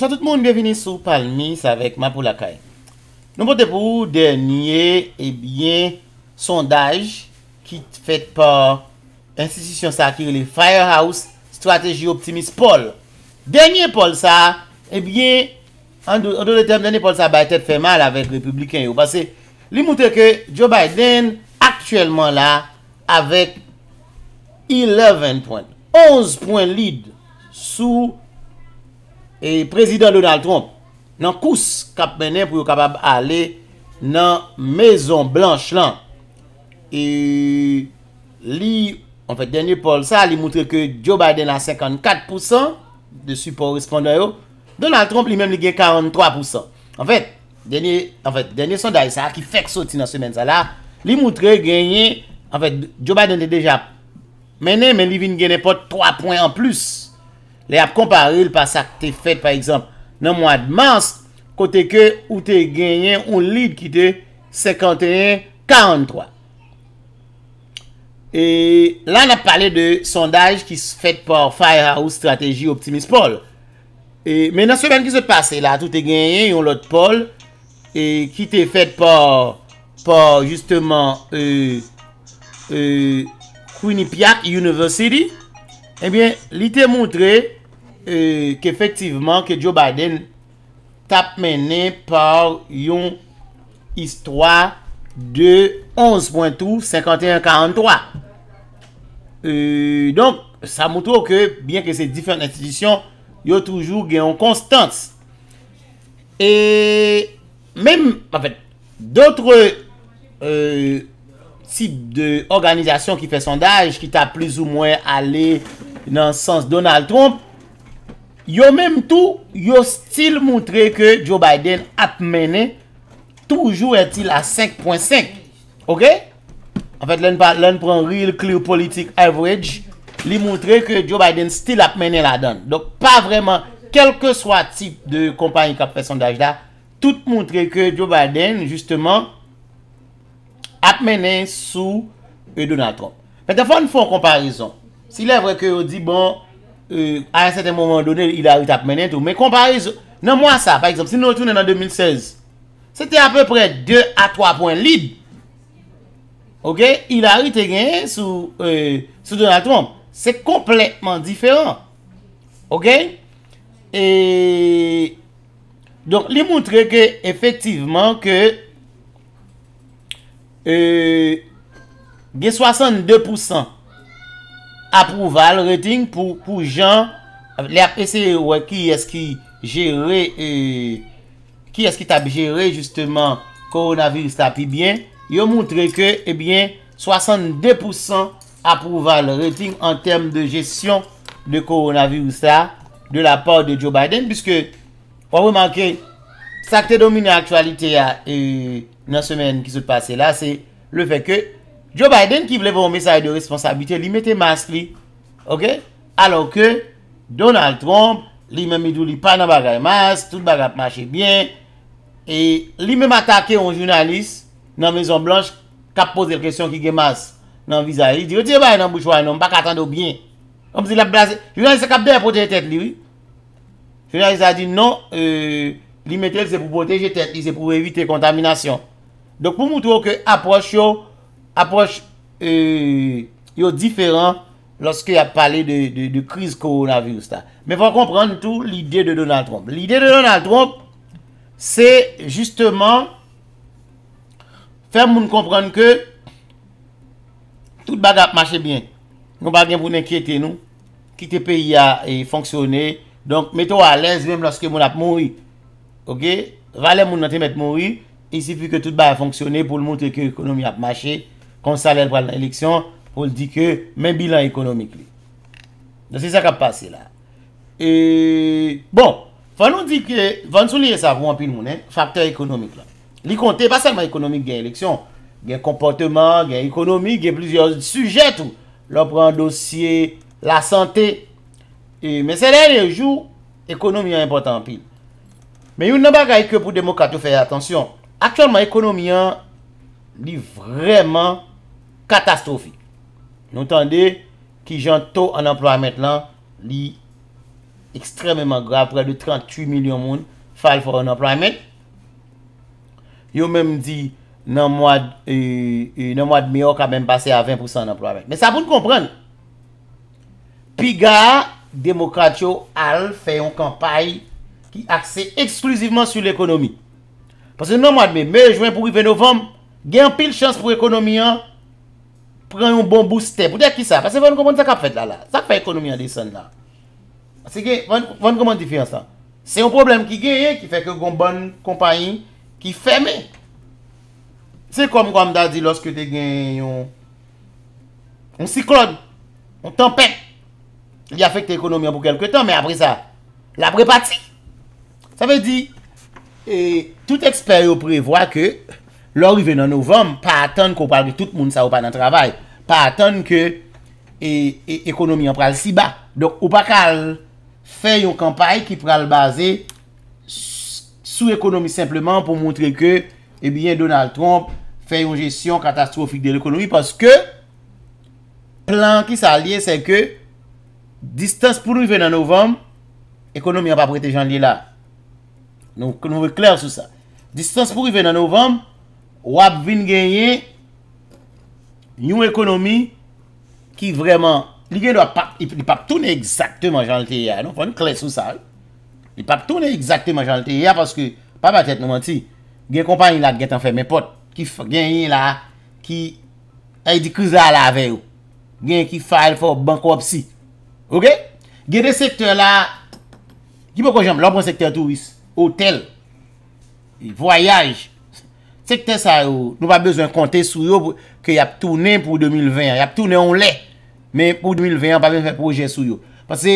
Bonsoit tout moun, bienveni sou Palnis avèk ma pou l'akay. Nou mwote pou ou denye, ebyen, eh sondaj ki fèk pa Insisyon Sarki ou li Firehouse, Strateji Optimist Paul. Denye Paul sa, ebyen, eh an do de tem denye Paul sa ba etè fè mal avèk republiken yo. Basè, li mwote ke Joe Biden, aktyèlman la, avèk 11 point. 11 point lead sou... E prezident Donald Trump nan kous kap mene pou yo kapab ale nan mezon blanche lan. E li, an fèt denye pol sa, li moutre ke Joe Biden a 54% de support responde yo. Donald Trump li mèm li gen 43%. An fèt, denye sonday sa ki fèk soti nan semen sa la, li moutre genye, an fèt Joe Biden de deja mene men li vin genye pot 3 pwen an plus. Li ap kompare li pa sa ki te fet, pa ekzamp, nan mwa d'mans, kote ke ou te genyen ou lid ki te 51-43. E, la nan ap pale de sondaj ki fet por Firehouse Strategy Optimist Poll. E, mena semen ki se pase la, tout te genyen, yon lot poll, e ki te fet por, por, justeman, e, e Queenipiac University, e, bien, li te montre K'efektiveman e, ke Joe Biden tap menen par yon histwa de 11.2-51-43. Donk, sa moutou ke, bien ke se diferne institisyon, yo toujou gen yon konstans. E, men, anfen, dotre euh, tip de organizasyon ki fe sondaj, ki ta plis ou mwen ale nan sans Donald Trump, Yo mèm tou yo stil moutre ke Joe Biden ap mènen Toujou etil a 5.5 Ok An fèt lèn pran real clear politik average Li moutre ke Joe Biden stil ap mènen la dan Dok pa vreman Kelke swa tip de kompany kap person dajda Tout moutre ke Joe Biden justèman Ap mènen sou E Donald Trump Fète fòn fòn komparison Si lè vreke yo di bon Euh, a yon sete mouman donen Il harite ap menen tout Men kompare Nan mouan sa Par exemple Sin nou tounen nan 2016 Sete a peu pre 2 a 3 pwen lid Ok Il harite gen Sou euh, Sou Donald Trump Se kompletman diferent Ok E Donk li moutre ke Efektiveman ke E euh, Gen 62% approval rating pour, pour gens. Les APC, qui est-ce qui gère et euh, qui est-ce qui t'a géré justement coronavirus ça puis bien. Ils ont montré que, eh bien, 62% approval rating en termes de gestion de coronavirus ça de la part de Joe Biden, puisque, on remarquer, ça qui domine l'actualité euh, dans la semaine qui se passe là, c'est le fait que Joe Biden ki vle ve o mesaye de responsabilite li mette mas li. Ok? Alo ke Donald Trump li men midou li pa nan bagay mas. Tout bagay ap mache bien. E li men matake yon jounalist nan Maison Blanche. Kap pose l kresyon ki ge mas nan vizay. Di yo tiye bay nan boujwa yon. M baka atando bien. Yon jounalist kap den protej tet li. Yon jounalist a di non. Euh, li mette l se pou protej tet. Li se pou evite kontaminasyon. Dok pou moutou ke aproch yo. Apoche euh, yo diferant Lorske ap pale de kriz koronavirusta Me van komprende tou l'ide de Donald Trump L'ide de Donald Trump Se justeman Fem moun komprende ke Tout bag ap mache bien Nou bag gen pou n'enkyete nou Ki te pe ya e fonksyone Donk meton a lez moun Lorske moun ap mori Vale moun nati met mori E si fi ke tout bag fonksyone Pou l'monte ki ekonomi ap mache kon sa lev pran l'eleksyon, pou l di ke men bilan ekonomik li. Don se sa kap pase la. E, bon, fan nou di ke, fan sou liye sa rou an pin mounen, faktor ekonomik la. Li kontè, pasalman ekonomik gen l'eleksyon, gen komporteman, gen ekonomik, gen plizio sujet ou, lopran dosye, la sante, e, men se lè rè e jou, ekonomik an impotant pin. Men yon nan bagay ke pou demokatou fèy atensyon, aktyanman ekonomik an, li vreman, Katastrofi. Nou tande ki jantou an emploi met lan li ekstrememan grav pre de 33 milyon moun fayl for an emploi met. Yo menm di nan mwad e, e, mi ok a menm pase a 20% an emploi met. Men sa pou nou kompren. Pi ga, Demokratio al fè yon kampay ki aksè eksklusivman sou l'ekonomi. Pase nan mwad mi, me jwen pou yve novem, gen pil chans pou ekonomi an. Pren yon bon boostèp. Ou dè ki sa? Pè se vè yon bon takap fèt la la. Sak fè ekonomi an de son la. Se gen, vè yon bon difi an sa. Se yon problem ki gen ye. Ki fè kè yon bon kompanyin ki fèmè. Se kom kwa mda di loske te gen yon. On siklode. On tempè. Li a fèk te ekonomi an pou kèm kè tan. Mè apre sa. La prèpati. Sa vè di. Et tout expéri ou prèvoit kè. Lò rive nan novem, pa atan kon pal ki tout moun sa ou pa nan travay. Pa atan ke e, e, ekonomi an pral si ba. Donk ou pa kal fe yon kampay ki pral baze sou ekonomi simplement pou mwotre ke, e bie, Donald Trump fe yon jesyon katastrofik de l'ekonomi paske plan ki sa liye se ke distans pou rive nan novem ekonomi an pa prete jan liye la. Nou kon nou reklèr sou sa. Distans pou rive nan novem wap vin genye, yon ekonomi, ki vreman, li gen do ap, li pap toune exakteman jan lte ya, nou pon kles ou sa, li pap toune exakteman jan lte ya, paske, pap a tete nou man ti, gen kompany la, gen tan fe, men pot, ki fwa genye la, ki, hay di kouza la ave yo, gen ki fwa el fwa bankop si, ou gen, gen de sektor la, ki mwen kon jom, lop mwen sektor tou, hotel, voyaj, Sekte sa yo, nou pa bezwen konte sou yo Ke yap toune pou 2020 Yap toune, on le Men pou 2020, an pa ven fè proje sou yo Pase,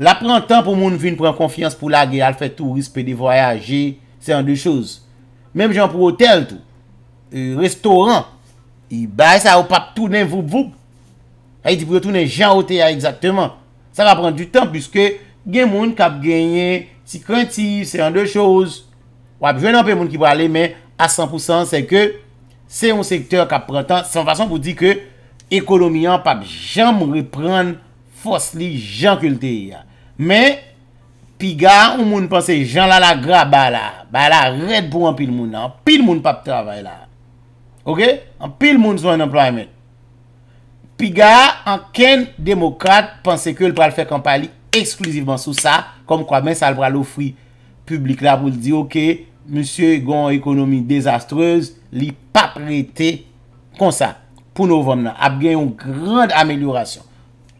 la pran tan pou moun vin Pren konfians pou la ge, al fè touriste Pè de voyaje, se an de chouse Mem jan pou hotel tou Restoran Iba, e sa yo pa toune vup vup E di pou toune jan hotel ya Exactement, sa va pran du tan Piske gen moun kap genye Si kwen ti, se an de chouse Wap ven an pe moun ki pa ale men A 100% se ke se yon sektor ka prentan. Se yon fason pou di ke ekolomiyan pa jen moun repren fos li jen kul te yon. Men, pi ga ou moun panse jen la la gra ba la. Ba la red pou an pil moun an. Pil moun pa ptravay la. Ok? An pil moun sou en emploi men. Pi ga an ken demokrate panse ke l pral fèk an pali ekskluzivman sou sa. Kom kwa men sal bra lo fri publik la. Pou l di oké. Monsye gon ekonomi dezastreuse, li pa prete konsa pou novem nan, ap gen yon grand ameliorasyon.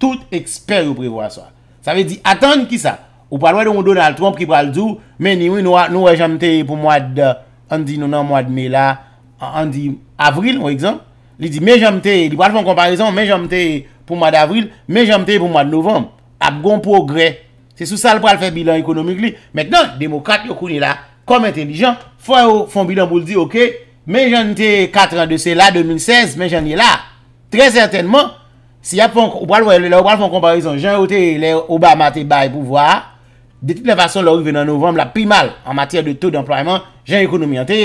Tout eksper yon prevo aswa. Sa ve di, atan ki sa, ou palwa yon Donald Trump ki pral zou, men yon nou rejante pou mwad, an di nou nan mwad mela, an di avril, mwen ekzan, li di, men jante, li pral fon komparison, men jante pou mwad avril, men jante pou mwad novem, ap gon progre. Se sou sal pral fe bilan ekonomik li, men nan, demokrate yon kouni la, konm entelijan, fwen ou fon bilan pou l di, ok, men janite katran de se la 2016, men janye la. Tre certainman, si ya pon lè ou pral fon komparison, jan ou te lè ou ba mate bay pou vwa, de title fason lè ou venan novem la pimal an matere de tout d'enprayman, jan ekonomi an te.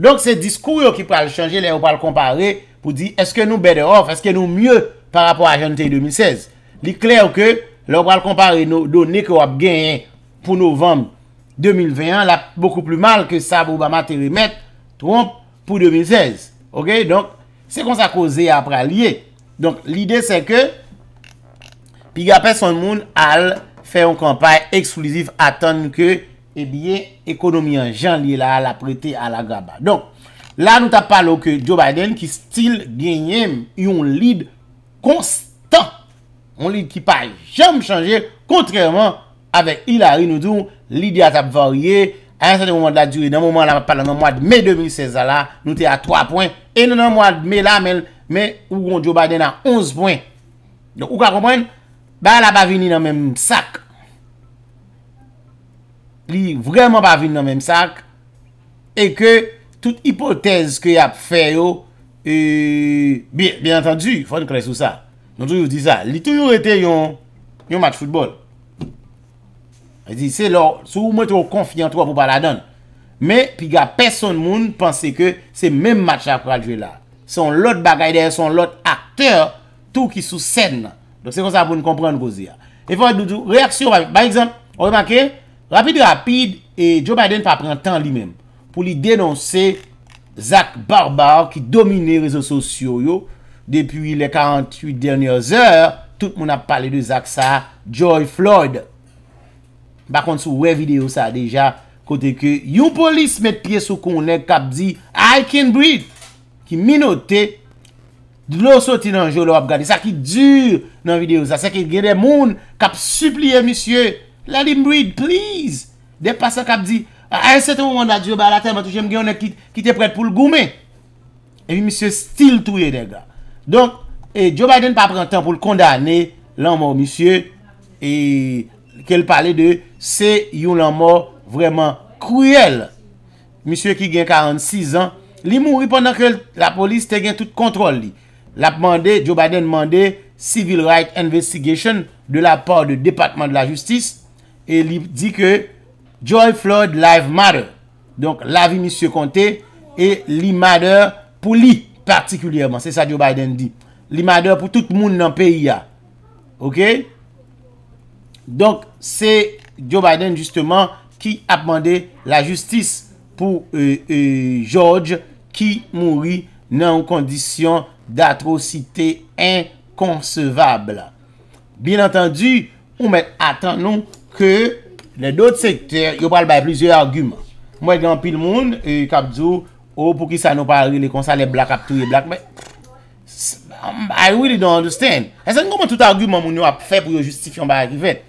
Donk se diskouyo ki pral chanje lè ou pral kompari pou di, eske nou beder of, eske nou mye par rapport a janite 2016. Li kler ke, lè ou pral kompari nou nek ou ap genyen pou novem 2021 la beko plu mal ke sa Boubama terimet Tromp pou 2016 Ok, donk Se kon sa koze apra liye Donk, li de se ke Pigapè son moun al Fè yon kampay eksplizif Atan ke, e eh bie, ekonomi An jan liye la, la prete al agaba Donk, la nou ta palo ke Joe Biden ki stil genyem Yon lid konstant Yon lid ki pa jam Chanje, kontrèman Avek ilari nou doun, li di atap varye, anse de mouman la dure, nan mouman la palan nan mouad me 2016 a la, nou te a 3 poin, e nan mouad me la men, men ou gon djou baden a 11 poin. Donk ou ka kompwen, ba la ba vini nan men sak. Li vreman ba vini nan men sak, e ke tout ipotez ke yap fe yo, e bien, bien entendi, fwane kre sou sa, non tou yo di sa, li tou yo ete yon match football, Se ou mwen tou konfinantou wap ou pa la don Me, pi ga person moun Pense ke se men match a pradjwe la Son lot bagay der, son lot akter Tou ki sou sen Don se kon sa pou nou kompren bozi ya Reaksyon, bay exemple Rapide rapide Joe Biden fa pren tan li men Pou li denonse Zak Barbar ki domine rezo sosyo yo Depi le 48 Dernyez er Tout moun a pale de Zak sa Joy Floyd Bakon sou we videyo sa deja, kote ke yon polis met piye sou konen kap di, I can breathe, ki minote, dlo soti nan jolo ap gade, sa ki dure nan videyo sa, sa ki gen de moun kap supliye, misye, let him breathe, please, de pa sa kap di, a yon sete wou manda Djo Ba la ten, matou jem gen yon ek ki te pred pou l goume, e mi misye stil touye dega. Donk, e Djo Ba den pa pren tan pou l kondane, lan moun misye, e... Kel pale de se yon lan mor vreman kruyel. Misyè ki gen 46 an, li mou ripon nan ke la polis te gen tout kontrol li. La pman de, Joe Biden pman de, Civil Rights Investigation de la part de Departement de la Justice. E li di ke Joy Floyd Live Matter. Donk lavi misyè konte, e li matter pou li partikulyèman. Se sa Joe Biden di. Li matter pou tout moun nan peyi ya. Ok? Donk se Joe Biden justeman ki apmande la justis pou euh, euh, George ki mouri nan ou kondisyon d'atrocite inconsevable. Bien entendu, ou men, atan nou ke le dot sekter yo pral baye plizye argumant. Mwen gen an pil moun, euh, kapdjou, ou oh, pou ki sa nou parli le konsa le blak ap tou ye blak, me, um, I really don't understand. E se nou komon tout argumant moun yo ap fe pou yo justifyon baye kivet.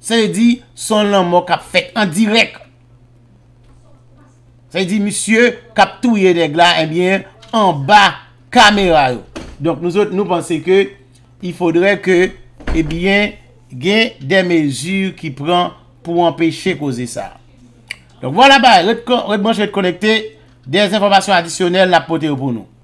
Sa y di, son lan mok ap fèk, an direk. Sa y di, monsye, kap touye deg la, eh en bin, an ba kamera yo. Donk nouzot nou panse ke, y foudre ke, en eh bin, gen den mezur ki pran pou an peche koze sa. Donk wala ba, ret monsye et konekte, den informasyon adisyonel la pote yo pou nou.